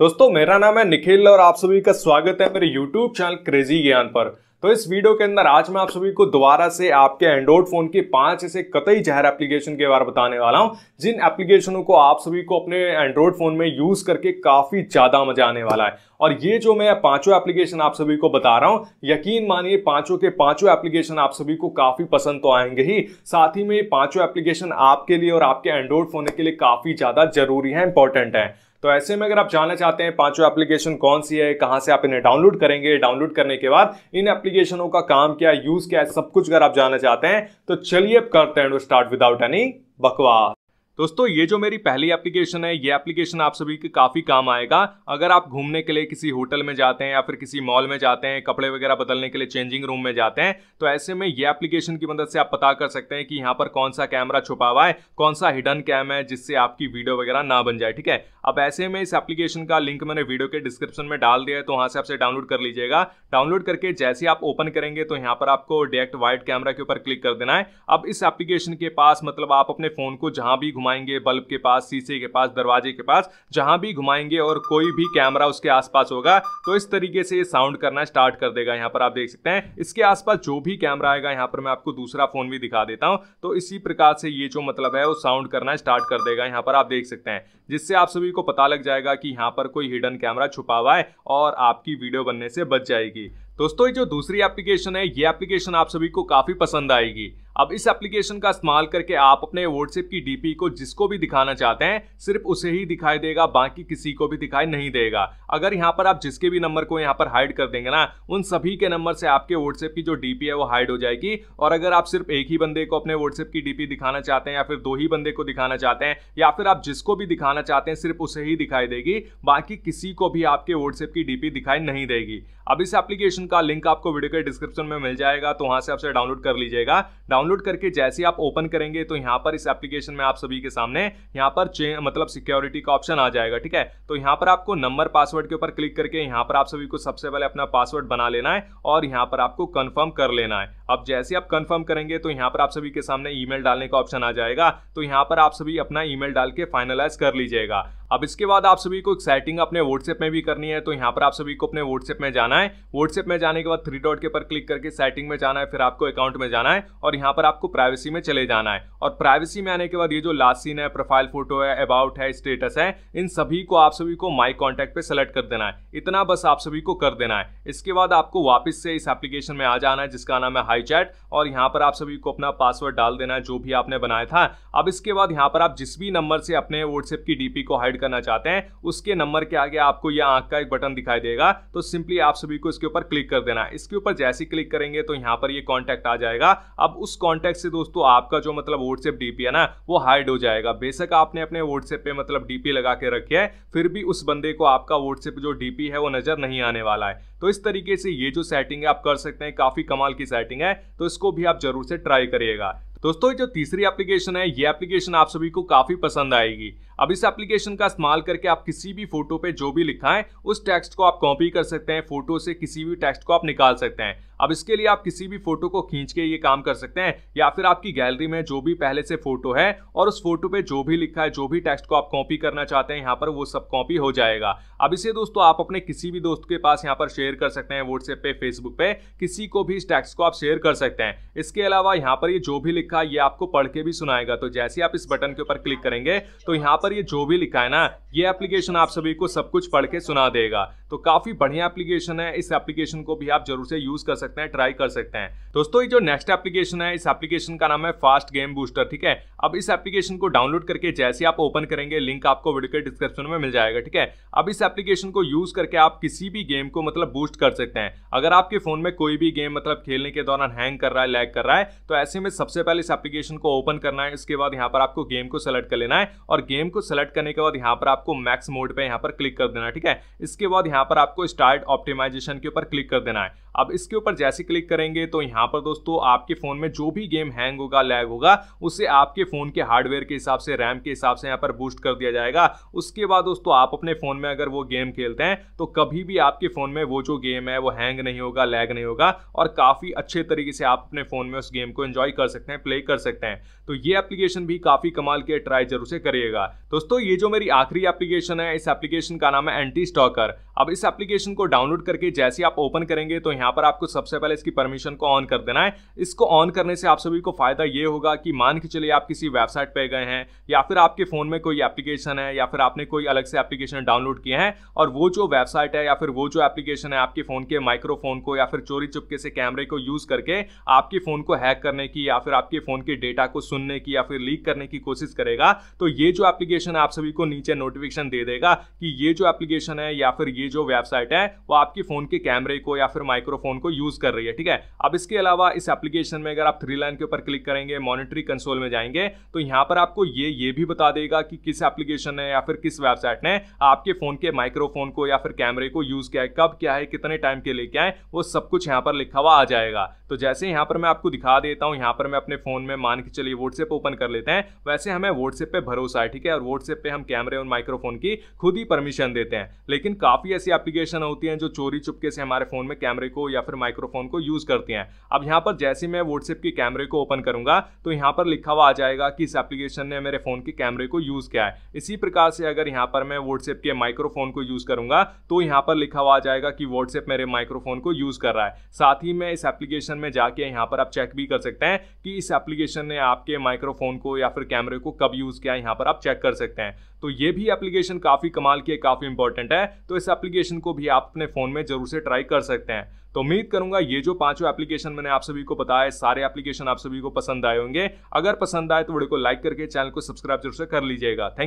दोस्तों मेरा नाम है निखिल और आप सभी का स्वागत है मेरे YouTube चैनल क्रेजी ज्ञान पर तो इस वीडियो के अंदर आज मैं आप सभी को दोबारा से आपके एंड्रॉइड फोन की पांच ऐसे कतई जहर एप्लीकेशन के बारे में बताने वाला हूं जिन एप्लीकेशनों को आप सभी को अपने एंड्रॉइड फोन में यूज करके काफी ज्यादा मजा आने वाला है और ये जो मैं पांचों एप्लीकेशन आप सभी को बता रहा हूँ यकीन मानिए पांचों के पांचों एप्लीकेशन आप सभी को काफी पसंद तो आएंगे ही साथ ही में ये पांचों एप्लीकेशन आपके लिए और आपके एंड्रॉइड फोन के लिए काफी ज्यादा जरूरी है इंपॉर्टेंट है तो ऐसे में अगर आप जानना चाहते हैं पांचों एप्लीकेशन कौन सी है कहाँ से आप इन्हें डाउनलोड करेंगे डाउनलोड करने के बाद इन एप्लीकेशनों का काम क्या यूज क्या है सब कुछ अगर आप जानना चाहते हैं तो चलिए अब करते हैं स्टार्ट विदाउट एनी बकवास दोस्तों ये जो मेरी पहली एप्लीकेशन है ये एप्लीकेशन आप सभी के काफ़ी काम आएगा अगर आप घूमने के लिए किसी होटल में जाते हैं या फिर किसी मॉल में जाते हैं कपड़े वगैरह बदलने के लिए चेंजिंग रूम में जाते हैं तो ऐसे में ये एप्लीकेशन की मदद से आप पता कर सकते हैं कि यहाँ पर कौन सा कैमरा छुपा हुआ है कौन सा हिडन कैम है जिससे आपकी वीडियो वगैरह ना बन जाए ठीक है अब ऐसे में इस एप्लीकेशन का लिंक मैंने वीडियो के डिस्क्रिप्शन में डाल दिया है तो वहां से आपसे डाउनलोड कर लीजिएगा डाउनलोड करके जैसे आप ओपन करेंगे तो यहाँ पर आपको डायरेक्ट वाइट कैमरा के ऊपर क्लिक कर देना है अब इस एप्लीकेशन के पास मतलब आप अपने फोन को जहां भी घुमा घुमाएंगे बल्ब के पास शीशे के पास दरवाजे के पास जहां भी घुमाएंगे और कोई भी कैमरा उसके आसपास होगा तो इस तरीके से ये साउंड करना स्टार्ट कर देगा यहाँ पर आप देख सकते हैं इसके आसपास जो भी कैमरा आएगा यहाँ पर मैं आपको दूसरा फोन भी दिखा देता हूँ तो इसी प्रकार से ये जो मतलब है वो साउंड करना स्टार्ट कर देगा यहाँ पर आप देख सकते हैं जिससे आप सभी को पता लग जाएगा कि यहाँ पर कोई हिडन कैमरा छुपा हुआ है और आपकी वीडियो बनने से बच जाएगी दोस्तों ये जो दूसरी एप्लीकेशन है ये एप्लीकेशन आप सभी को काफ़ी पसंद आएगी अब इस एप्लीकेशन का इस्तेमाल करके आप अपने व्हाट्सएप की डीपी को जिसको भी दिखाना चाहते हैं सिर्फ उसे ही दिखाई देगा बाकी किसी को भी दिखाई नहीं देगा अगर यहाँ पर आप जिसके भी नंबर को यहाँ पर हाइड कर देंगे ना उन सभी के नंबर से आपके व्हाट्सएप की जो डीपी है वो हाइड हो जाएगी और अगर आप सिर्फ एक ही बंदे को अपने व्हाट्सएप की डीपी दिखाना चाहते हैं या फिर दो ही बंदे को दिखाना चाहते हैं या फिर आप जिसको भी दिखाना चाहते हैं सिर्फ उसे ही दिखाई देगी बाकी किसी को भी आपके व्हाट्सएप की डीपी दिखाई नहीं देगी अब इस एप्लीकेशन का लिंक आपको वीडियो के डिस्क्रिप्शन में मिल जाएगा तो वहाँ से आपसे डाउनलोड कर लीजिएगा डाउनलोड करके जैसे आप ओपन करेंगे तो यहाँ पर इस एप्लीकेशन में आप सभी के सामने यहाँ पर मतलब सिक्योरिटी का ऑप्शन आ जाएगा ठीक है तो यहाँ पर आपको नंबर पासवर्ड के ऊपर क्लिक करके यहाँ पर आप सभी को सबसे पहले अपना पासवर्ड बना लेना है और यहाँ पर आपको कन्फर्म कर लेना है अब जैसे आप कंफर्म करेंगे तो यहाँ पर आप सभी के सामने ईमेल डालने का ऑप्शन आ जाएगा तो यहाँ पर आप सभी अपना ईमेल डाल के फाइनलाइज कर लीजिएगा अब इसके बाद आप सभी को एक्साइटिंग अपने व्हाट्सएप में भी करनी है तो यहाँ पर आप सभी को अपने व्हाट्सएप में जाना है व्हाट्सएप में जाने के बाद थ्री डॉट के पर क्लिक करके सेटिंग में जाना है फिर आपको अकाउंट में जाना है और यहाँ पर आपको प्राइवेसी में चले जाना है और प्राइवेसी में आने के बाद ये जो लास्ट सीन है प्रोफाइल फोटो है अबाउट है स्टेटस है इन सभी को आप सभी को माई कॉन्टैक्ट पर सेलेक्ट कर देना है इतना बस आप सभी को कर देना है इसके बाद आपको वापस से इस एप्लीकेशन में आ जाना है जिसका नाम है हाई बाई चैट और यहाँ पर आप सभी को अपना पासवर्ड डाल देना है जो भी आपने बनाया था अब इसके बाद यहाँ पर आप जिस भी नंबर से अपने व्हाट्सएप की डीपी को हाइड करना चाहते हैं उसके नंबर के आगे आपको यह आंख का एक बटन दिखाई देगा तो सिंपली आप सभी को इसके ऊपर क्लिक कर देना है इसके ऊपर जैसे क्लिक करेंगे तो यहाँ पर ये कॉन्टैक्ट आ जाएगा अब उस कॉन्टैक्ट से दोस्तों आपका जो मतलब व्हाट्सएप डीपी है ना वो हाइड हो जाएगा बेशक आपने अपने व्हाट्सएप पे मतलब डीपी लगा के रखी है फिर भी उस बंदे को आपका व्हाट्सएप जो डीपी है वो नजर नहीं आने वाला है तो इस तरीके से ये जो सेटिंग है आप कर सकते हैं काफी कमाल की सेटिंग है है तो इसको भी आप जरूर से ट्राई करिएगा दोस्तों जो तीसरी एप्लीकेशन है ये एप्लीकेशन आप सभी को काफी पसंद आएगी अब इस एप्लीकेशन का इस्तेमाल करके आप किसी भी फोटो पे जो भी लिखा है उस टेक्स्ट को आप कॉपी कर सकते हैं फोटो से किसी भी टेक्स्ट को आप निकाल सकते हैं अब इसके लिए आप किसी भी फोटो को खींच के ये काम कर सकते हैं या फिर आपकी गैलरी में जो भी पहले से फोटो है और उस फोटो पे जो भी लिखा है जो भी टेक्स्ट को आप कॉपी करना चाहते हैं यहाँ पर वो सब कॉपी हो जाएगा अब इसे दोस्तों आप अपने किसी भी दोस्त के पास यहाँ पर शेयर कर सकते हैं व्हाट्सएप पे फेसबुक पे किसी को भी इस टेक्स्ट को आप शेयर कर सकते हैं इसके अलावा यहाँ पर ये जो भी लिखा ये आपको पढ़ के भी सुनाएगा तो जैसे आप इस बटन के ऊपर क्लिक करेंगे तो यहाँ पर ये जो भी लिखा है ना ये एप्लीकेशन आप सभी को सब कुछ पढ़ के सुना देगा तो काफी बढ़िया एप्लीकेशन है इस एप्लीकेशन को भी आप जरूर से यूज कर सकते हैं ट्राई कर सकते हैं दोस्तों ये जो नेक्स्ट एप्लीकेशन है इस एप्लीकेशन का नाम है फास्ट गेम बूस्टर ठीक है अब इस एप्लीकेशन को डाउनलोड करके जैसे आप ओपन करेंगे लिंक आपको वीडियो के डिस्क्रिप्शन में मिल जाएगा ठीक है अब इस एप्लीकेशन को यूज करके आप किसी भी गेम को मतलब बूस्ट कर सकते हैं अगर आपके फोन में कोई भी गेम मतलब खेलने के दौरान हैंग कर रहा है लैग कर रहा है तो ऐसे में सबसे पहले फिलहाल इस एप्लीकेशन को ओपन करना है इसके बाद यहाँ पर आपको गेम को सेलेक्ट कर लेना है और गेम को सेलेक्ट करने के बाद यहाँ पर आपको मैक्स मोड पर यहाँ पर क्लिक कर देना ठीक है इसके बाद यहाँ पर आपको स्टार्ट ऑप्टिमाइजेशन के ऊपर क्लिक कर देना है अब इसके ऊपर जैसे क्लिक करेंगे तो यहाँ पर दोस्तों आपके फ़ोन में जो भी गेम हैंग होगा लैग होगा उसे आपके फ़ोन के हार्डवेयर के हिसाब से रैम के हिसाब से यहाँ पर बूस्ट कर दिया जाएगा उसके बाद दोस्तों आप अपने फ़ोन में अगर वो गेम खेलते हैं तो कभी भी आपके फ़ोन में वो जो गेम है वो हैंग नहीं होगा लैग नहीं होगा और काफ़ी अच्छे तरीके से आप अपने फ़ोन में उस गेम को एंजॉय कर सकते हैं प्ले कर सकते हैं तो ये एप्लीकेशन भी काफ़ी कमाल के ट्राई जरूर से करिएगा दोस्तों ये जो मेरी आखिरी एप्लीकेशन है इस एप्लीकेशन का नाम है एंटी स्टॉकर अब इस एप्लीकेशन को डाउनलोड करके जैसे आप ओपन करेंगे तो यहाँ पर आपको सबसे पहले इसकी परमिशन को ऑन कर देना है इसको ऑन करने से आप सभी को फायदा ये होगा कि मान के चलिए आप किसी वेबसाइट पर गए हैं या फिर आपके फ़ोन में कोई एप्लीकेशन है या फिर आपने कोई अलग से एप्लीकेशन डाउनलोड किए हैं और वो जो वेबसाइट है या फिर वो जो एप्लीकेशन है आपके फ़ोन के माइक्रोफोन को या फिर चोरी चुपके से कैमरे को यूज़ करके आपके फ़ोन को हैक करने की या फिर आपके आपके फ़ोन के डेटा को सुनने की या फिर लीक करने की कोशिश करेगा तो ये जो एप्लीकेशन आप सभी को नीचे नोटिफिकेशन दे देगा कि ये जो एप्लीकेशन है या फिर ये जो वेबसाइट है वो आपके फ़ोन के कैमरे को या फिर माइक्रोफोन को यूज़ कर रही है ठीक है अब इसके अलावा इस एप्लीकेशन में अगर आप थ्री लाइन के ऊपर क्लिक करेंगे मॉनिटरी कंसोल में जाएंगे तो यहां पर आपको ये ये भी बता देगा कि किस एप्लीकेशन ने या फिर किस वेबसाइट ने आपके फ़ोन के माइक्रोफोन को या फिर कैमरे को यूज़ किया है कब क्या है कितने टाइम के लिए क्या है वो सब कुछ यहां पर लिखा हुआ आ जाएगा तो जैसे यहां पर मैं आपको दिखा देता हूं यहां पर मैं अपने फ़ोन में मान के चलिए व्हाट्सएप ओपन कर लेते हैं वैसे हमें व्हाट्सएप पे भरोसा है ठीक है और व्हाट्सएप पे हम कैमरे और माइक्रोफोन की खुद ही परमिशन देते हैं लेकिन काफ़ी ऐसी एप्लीकेशन होती हैं जो चोरी चुपके से हमारे फ़ोन में कैमरे को या फिर माइक्रोफोन को यूज़ करती हैं अब यहां पर जैसे मैं व्हाट्सएप के कैमरे को ओपन करूंगा तो यहां पर लिखा हुआ आ जाएगा कि इस एप्लीकेशन ने मेरे फ़ोन के कैमरे को यूज़ किया है इसी प्रकार से अगर यहां पर मैं व्हाट्सएप के माइक्रोफोन को यूज़ करूंगा तो यहां पर लिखा हुआ आ जाएगा कि व्हाट्सएप मेरे माइक्रोफोन को यूज़ कर रहा है साथ ही में इस एप्लीकेशन में जाके यहां पर आप चेक भी कर सकते हैं कि इस एप्लीकेशन ने आपके माइक्रोफोन को या फिर कैमरे को कब यूज़ किया यहाँ पर आप चेक कर सकते हैं तो ये भी एप्लीकेशन काफ़ी कमाल की है काफ़ी इंपॉर्टेंट है तो इस एप्लीकेशन को भी आप अपने फ़ोन में ज़रूर से ट्राई कर सकते हैं तो उम्मीद करूंगा ये जो पांचों एप्लीकेशन मैंने आप सभी को बताया सारे एप्लीकेशन आप सभी को पसंद आए होंगे अगर पसंद आए तो वीडियो को लाइक करके चैनल को सब्सक्राइब जरूर से कर लीजिएगा थैंक